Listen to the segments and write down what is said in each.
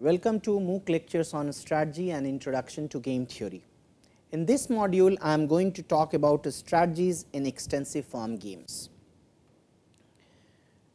Welcome to MOOC lectures on strategy and introduction to game theory. In this module, I am going to talk about strategies in extensive form games.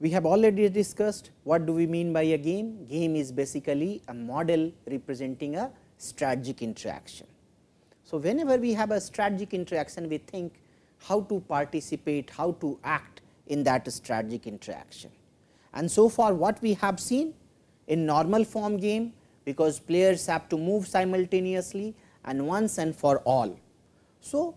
We have already discussed what do we mean by a game. Game is basically a model representing a strategic interaction. So, whenever we have a strategic interaction, we think how to participate, how to act in that strategic interaction. And so far what we have seen in normal form game, because players have to move simultaneously and once and for all. So,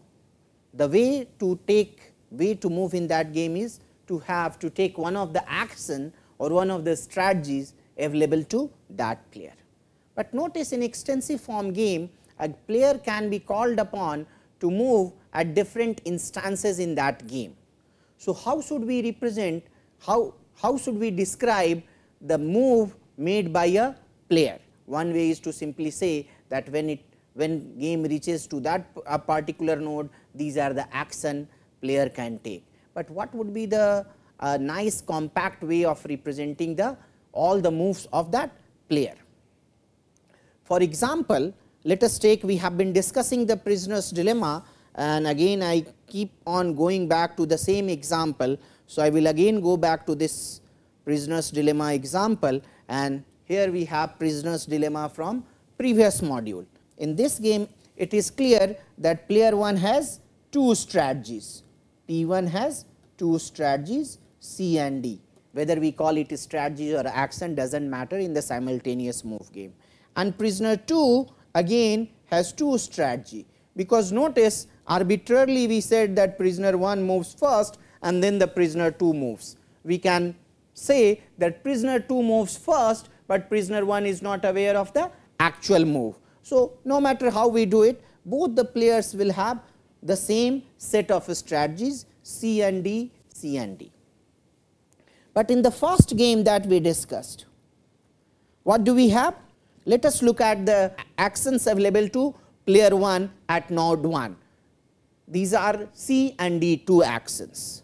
the way to take way to move in that game is to have to take one of the action or one of the strategies available to that player. But notice in extensive form game a player can be called upon to move at different instances in that game. So, how should we represent how, how should we describe the move made by a player. One way is to simply say that when it when game reaches to that a particular node these are the action player can take. But what would be the uh, nice compact way of representing the all the moves of that player. For example, let us take we have been discussing the prisoner's dilemma and again I keep on going back to the same example. So, I will again go back to this prisoner's dilemma example and here we have prisoner's dilemma from previous module. In this game it is clear that player 1 has two strategies, p one has two strategies C and D whether we call it strategy or action does not matter in the simultaneous move game. And prisoner 2 again has two strategy because notice arbitrarily we said that prisoner 1 moves first and then the prisoner 2 moves. We can say that prisoner 2 moves first, but prisoner 1 is not aware of the actual move. So, no matter how we do it, both the players will have the same set of strategies C and D, C and D. But in the first game that we discussed, what do we have? Let us look at the actions available to player 1 at node 1. These are C and D2 actions.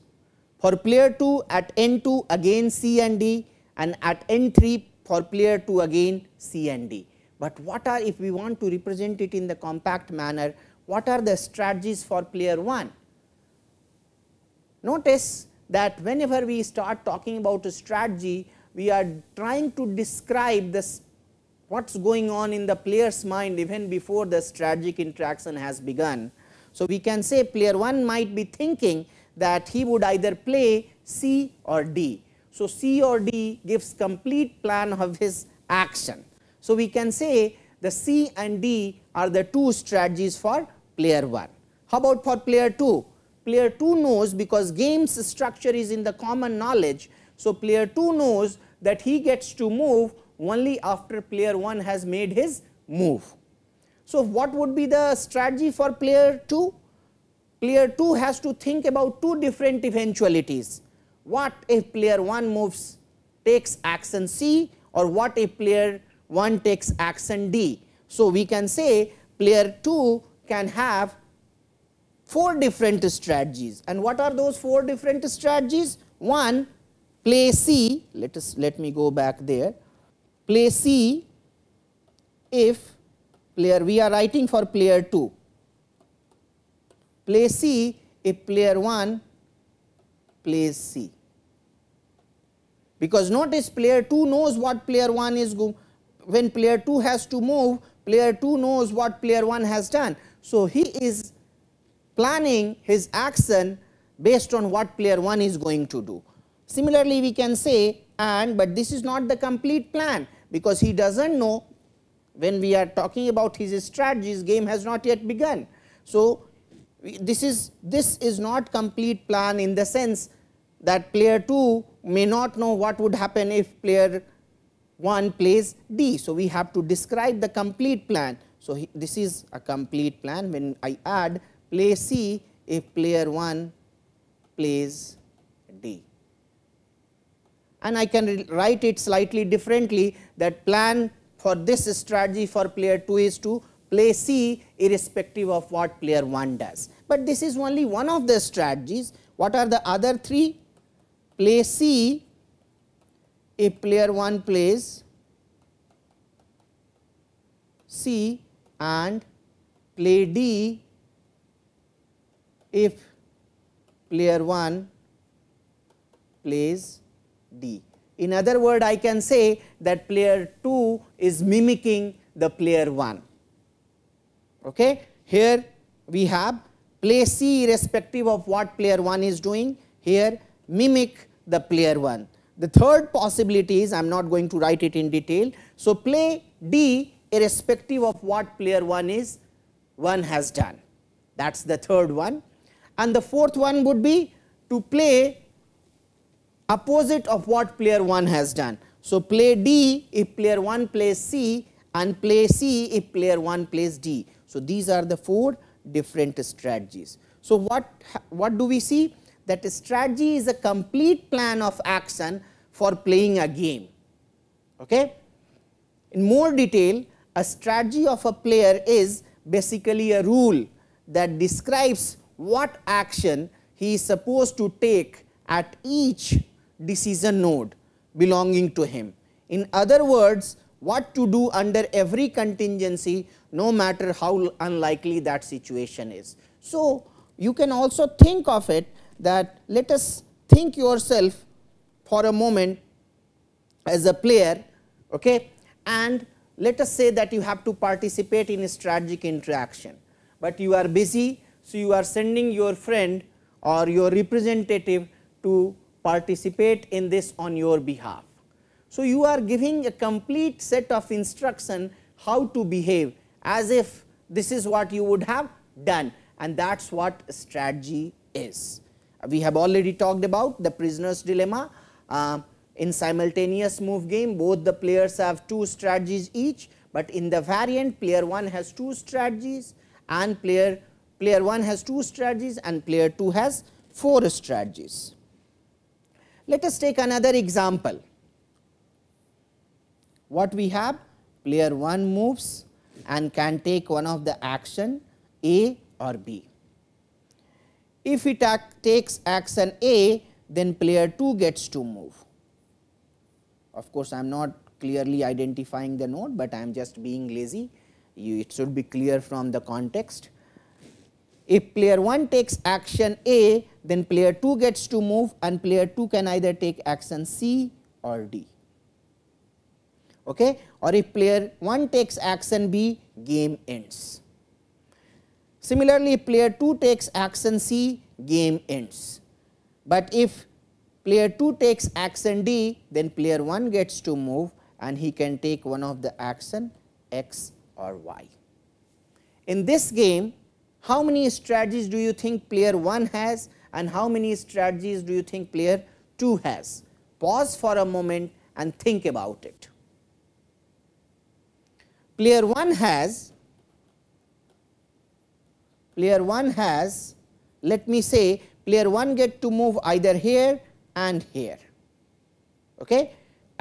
For player 2 at N2 again C and D and at N3 for player 2 again C and D. But what are if we want to represent it in the compact manner what are the strategies for player 1? Notice that whenever we start talking about a strategy we are trying to describe this what is going on in the player's mind even before the strategic interaction has begun. So, we can say player 1 might be thinking that he would either play C or D. So, C or D gives complete plan of his action. So, we can say the C and D are the two strategies for player 1. How about for player 2? Player 2 knows because game's structure is in the common knowledge. So, player 2 knows that he gets to move only after player 1 has made his move. So, what would be the strategy for player 2? player 2 has to think about two different eventualities. What if player 1 moves takes action C or what if player 1 takes action D. So, we can say player 2 can have four different strategies and what are those four different strategies? One play C let us let me go back there play C if player we are writing for player 2 play C if player 1 plays C. Because notice player 2 knows what player 1 is when player 2 has to move player 2 knows what player 1 has done. So, he is planning his action based on what player 1 is going to do. Similarly, we can say and but this is not the complete plan because he does not know when we are talking about his strategies game has not yet begun. So, this is this is not complete plan in the sense that player 2 may not know what would happen if player 1 plays D. So, we have to describe the complete plan. So, he, this is a complete plan when I add play C if player 1 plays D. And I can write it slightly differently that plan for this strategy for player 2 is to play C irrespective of what player 1 does. But this is only one of the strategies. What are the other three? Play C if player 1 plays C and play D if player 1 plays D. In other word, I can say that player 2 is mimicking the player 1. Okay. Here we have play C irrespective of what player 1 is doing. Here mimic the player 1. The third possibility is I am not going to write it in detail. So, play D irrespective of what player 1 is 1 has done that is the third one and the fourth one would be to play opposite of what player 1 has done. So, play D if player 1 plays C and play C if player 1 plays D. So, these are the four different strategies. So, what, what do we see? That strategy is a complete plan of action for playing a game. Okay? In more detail, a strategy of a player is basically a rule that describes what action he is supposed to take at each decision node belonging to him. In other words, what to do under every contingency no matter how unlikely that situation is. So, you can also think of it that let us think yourself for a moment as a player okay, and let us say that you have to participate in a strategic interaction, but you are busy. So, you are sending your friend or your representative to participate in this on your behalf. So, you are giving a complete set of instruction how to behave as if this is what you would have done and that is what strategy is. We have already talked about the prisoner's dilemma. Uh, in simultaneous move game, both the players have two strategies each, but in the variant player 1 has two strategies and player, player 1 has two strategies and player 2 has four strategies. Let us take another example what we have? Player 1 moves and can take one of the action A or B. If it takes action A, then player 2 gets to move. Of course, I am not clearly identifying the node, but I am just being lazy. You, it should be clear from the context. If player 1 takes action A, then player 2 gets to move and player 2 can either take action C or D okay? or if player 1 takes action B, game ends. Similarly, if player 2 takes action C, game ends. But if player 2 takes action D, then player 1 gets to move and he can take one of the action X or Y. In this game, how many strategies do you think player 1 has and how many strategies do you think player 2 has? Pause for a moment and think about it player 1 has player 1 has let me say player 1 get to move either here and here okay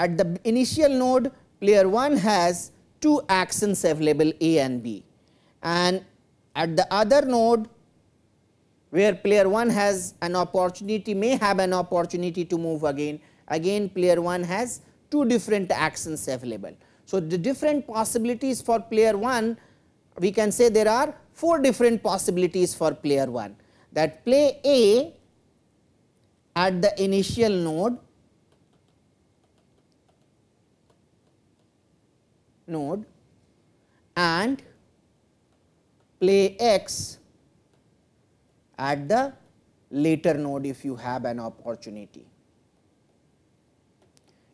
at the initial node player 1 has two actions available A and B and at the other node where player 1 has an opportunity may have an opportunity to move again again player 1 has two different actions available so, the different possibilities for player 1 we can say there are 4 different possibilities for player 1 that play A at the initial node node and play x at the later node if you have an opportunity.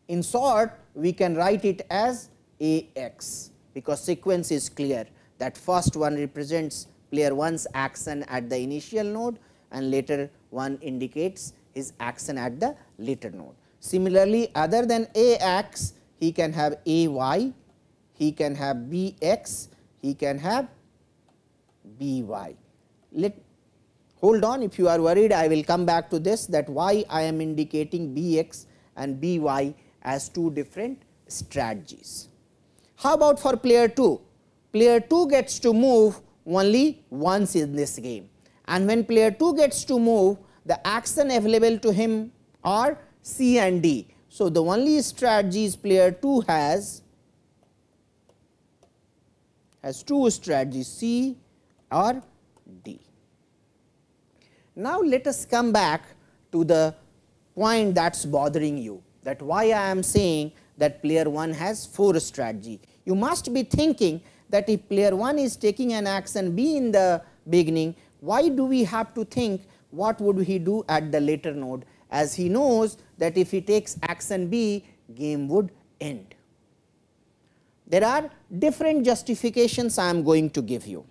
In short, we can write it as a x because sequence is clear that first one represents player 1's action at the initial node and later one indicates his action at the later node. Similarly, other than A x he can have A y, he can have B x, he can have B y. Let hold on if you are worried I will come back to this that why I am indicating B x and B y as two different strategies. How about for player 2? Player 2 gets to move only once in this game. And when player 2 gets to move, the action available to him are C and D. So, the only strategies player 2 has has two strategies C or D. Now, let us come back to the point that is bothering you that why I am saying that player 1 has 4 strategy. You must be thinking that if player 1 is taking an action B in the beginning, why do we have to think what would he do at the later node as he knows that if he takes action B, game would end. There are different justifications I am going to give you.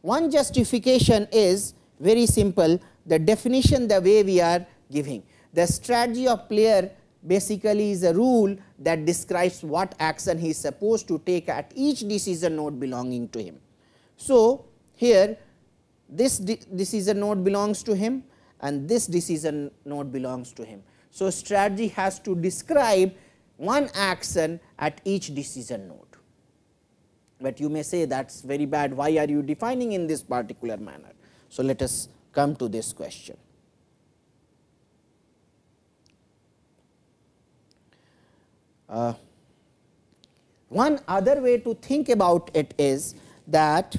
One justification is very simple, the definition the way we are giving. The strategy of player basically is a rule that describes what action he is supposed to take at each decision node belonging to him. So, here this de decision node belongs to him and this decision node belongs to him. So, strategy has to describe one action at each decision node, but you may say that is very bad why are you defining in this particular manner. So, let us come to this question. Uh, one other way to think about it is that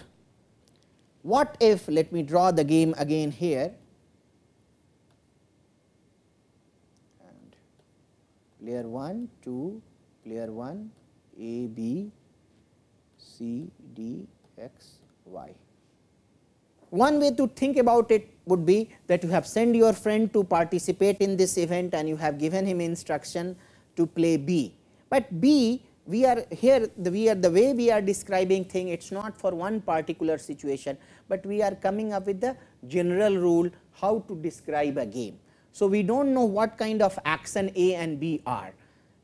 what if let me draw the game again here and player 1 2 player 1 a b c d x y one way to think about it would be that you have sent your friend to participate in this event and you have given him instruction to play b but B, we are here, the, we are the way we are describing thing, it is not for one particular situation, but we are coming up with the general rule how to describe a game. So, we do not know what kind of action A and B are.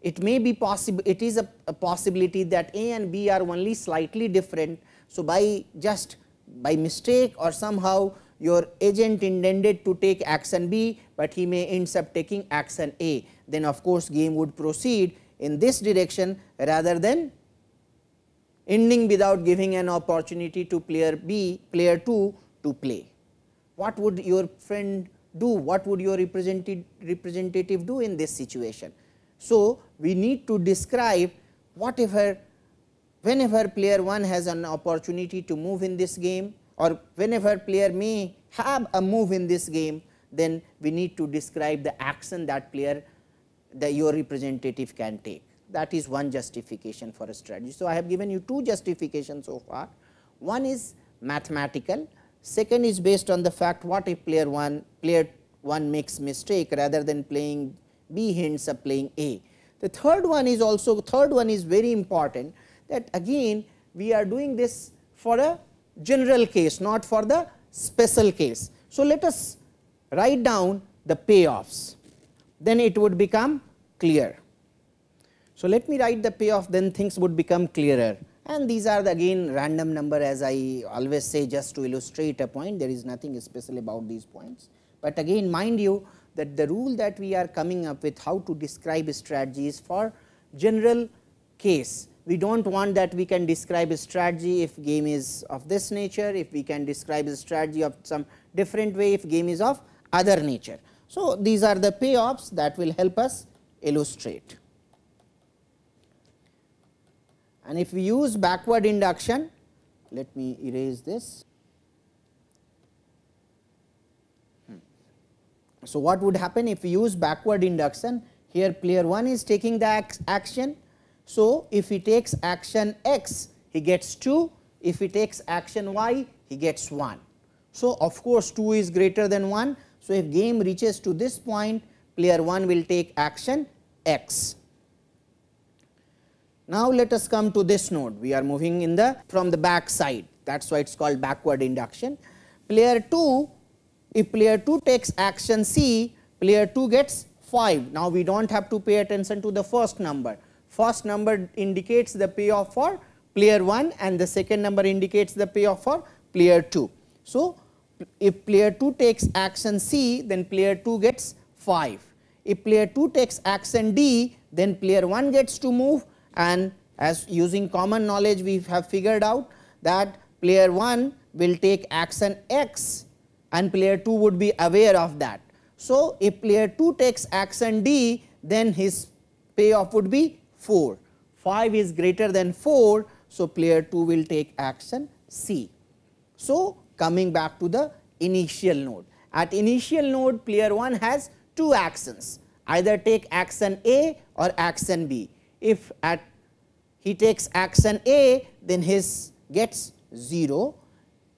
It may be possible, it is a, a possibility that A and B are only slightly different. So, by just by mistake or somehow your agent intended to take action B, but he may ends up taking action A. Then of course, game would proceed in this direction rather than ending without giving an opportunity to player B, player 2 to play. What would your friend do? What would your representative do in this situation? So, we need to describe what if her whenever player 1 has an opportunity to move in this game or whenever player may have a move in this game, then we need to describe the action that player that your representative can take. That is one justification for a strategy. So, I have given you two justifications so far. One is mathematical, second is based on the fact what if player 1, player 1 makes mistake rather than playing B hints up playing A. The third one is also, third one is very important that again we are doing this for a general case, not for the special case. So, let us write down the payoffs then it would become clear. So, let me write the payoff then things would become clearer and these are the again random number as I always say just to illustrate a point there is nothing special about these points. But again mind you that the rule that we are coming up with how to describe strategies for general case we do not want that we can describe a strategy if game is of this nature, if we can describe a strategy of some different way if game is of other nature. So, these are the payoffs that will help us illustrate. And if we use backward induction, let me erase this. Hmm. So, what would happen if we use backward induction? Here player 1 is taking the action. So, if he takes action x, he gets 2. If he takes action y, he gets 1. So, of course, 2 is greater than 1. So, if game reaches to this point player 1 will take action x. Now, let us come to this node we are moving in the from the back side that is why it is called backward induction. Player 2 if player 2 takes action c player 2 gets 5. Now, we do not have to pay attention to the first number. First number indicates the payoff for player 1 and the second number indicates the payoff for player 2. So, if player 2 takes action C, then player 2 gets 5. If player 2 takes action D, then player 1 gets to move and as using common knowledge we have figured out that player 1 will take action X and player 2 would be aware of that. So, if player 2 takes action D, then his payoff would be 4. 5 is greater than 4, so player 2 will take action C. So, coming back to the initial node. At initial node player 1 has two actions either take action A or action B. If at he takes action A then his gets 0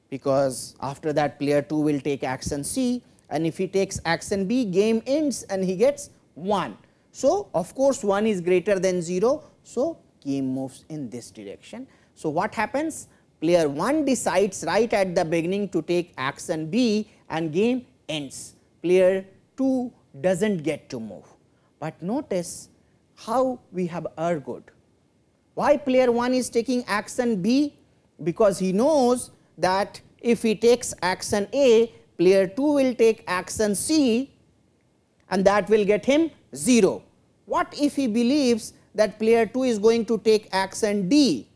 because after that player 2 will take action C and if he takes action B game ends and he gets 1. So, of course, 1 is greater than 0. So, game moves in this direction. So, what happens? Player 1 decides right at the beginning to take action B and game ends. Player 2 does not get to move. But notice how we have argued. Why player 1 is taking action B? Because he knows that if he takes action A, player 2 will take action C and that will get him 0. What if he believes that player 2 is going to take action D?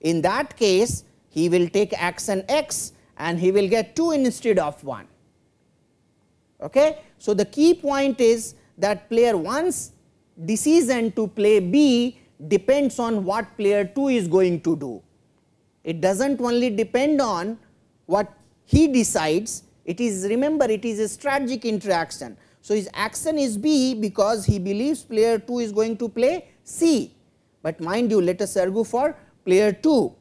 In that case, he will take action x and he will get 2 instead of 1. Okay? So, the key point is that player 1's decision to play B depends on what player 2 is going to do. It does not only depend on what he decides, it is remember it is a strategic interaction. So, his action is B because he believes player 2 is going to play C, but mind you let us argue for player 2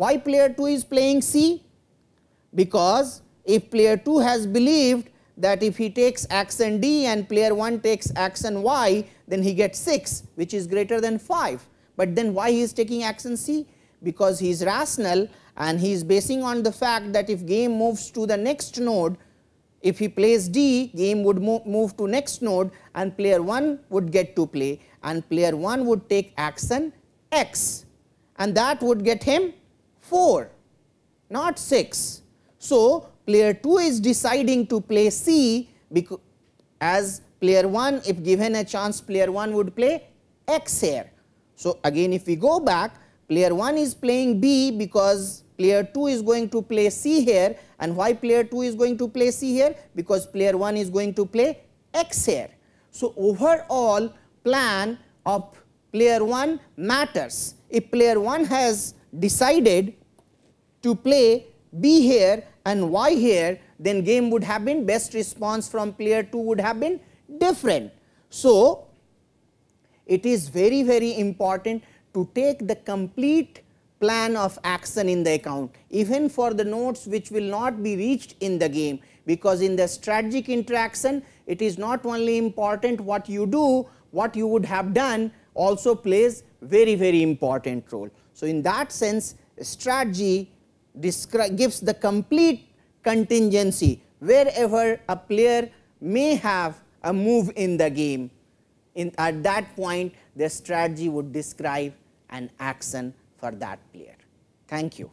why player 2 is playing C? Because if player 2 has believed that if he takes action D and player 1 takes action Y, then he gets 6 which is greater than 5. But then why he is taking action C? Because he is rational and he is basing on the fact that if game moves to the next node, if he plays D, game would move, move to next node and player 1 would get to play and player 1 would take action X and that would get him 4 not 6. So, player 2 is deciding to play C because as player 1 if given a chance player 1 would play X here. So, again if we go back player 1 is playing B because player 2 is going to play C here and why player 2 is going to play C here because player 1 is going to play X here. So, overall plan of player 1 matters. If player 1 has decided to play B here and Y here then game would have been best response from player 2 would have been different. So, it is very very important to take the complete plan of action in the account even for the nodes which will not be reached in the game because in the strategic interaction it is not only important what you do what you would have done also plays very very important role. So, in that sense strategy gives the complete contingency wherever a player may have a move in the game. In, at that point, the strategy would describe an action for that player. Thank you.